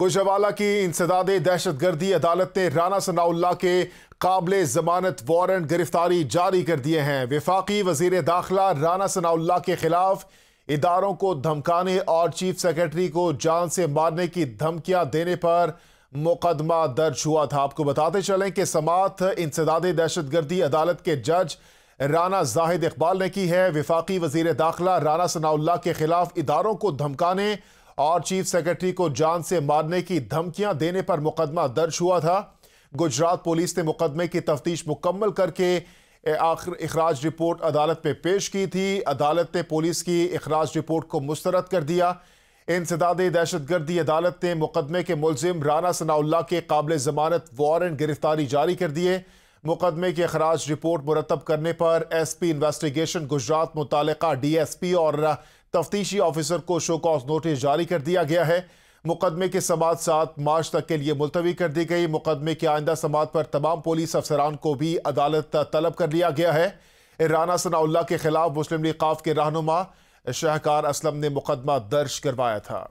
कुशवाला की इंसदाद दहशतगर्दी अदालत ने राना सनाउल्ला के काबिल जमानत वारंट गिरफ्तारी जारी कर दिए हैं विफाक वजीर दाखिला राना सनाउल्ला के खिलाफ इदारों को धमकाने और चीफ सेक्रेटरी को जान से मारने की धमकियां देने पर मुकदमा दर्ज हुआ था आपको बताते चलें कि समात इंसदाद दहशतगर्दी अदालत के जज राना जाहिद इकबाल ने की है विफाक वजीर दाखिला राना सनाउल्ला के खिलाफ इदारों को धमकाने और चीफ सेक्रेटरी को जान से मारने की धमकियां देने पर मुकदमा दर्ज हुआ था गुजरात पुलिस ने मुकदमे की तफ्तीश मुकम्मल करके आखिर अखराज रिपोर्ट अदालत में पेश की थी अदालत ने पुलिस की अखराज रिपोर्ट को मुस्तरद कर दिया इंसदाद दहशतगर्दी अदालत ने मुकदमे के मुलजिम राना सनाउल्ला के काबिल जमानत वारंट गिरफ्तारी जारी कर दिए मुकदमे की अखराज रिपोर्ट मुरतब करने पर एस पी इन्वेस्टिगेशन गुजरात मुतल डी एस पी और तफ्तीशी ऑफिसर को शो कॉज नोटिस जारी कर दिया गया है मुकदमे के समात सात मार्च तक के लिए मुलतवी कर दी गई मुकदमे की आइंदा समात पर तमाम पुलिस अफसरान को भी अदालत तलब कर लिया गया है राना सनाउल्ला के खिलाफ मुस्लिम लीग काफ के रहनुमा शाहकार असलम ने मुकदमा दर्ज करवाया था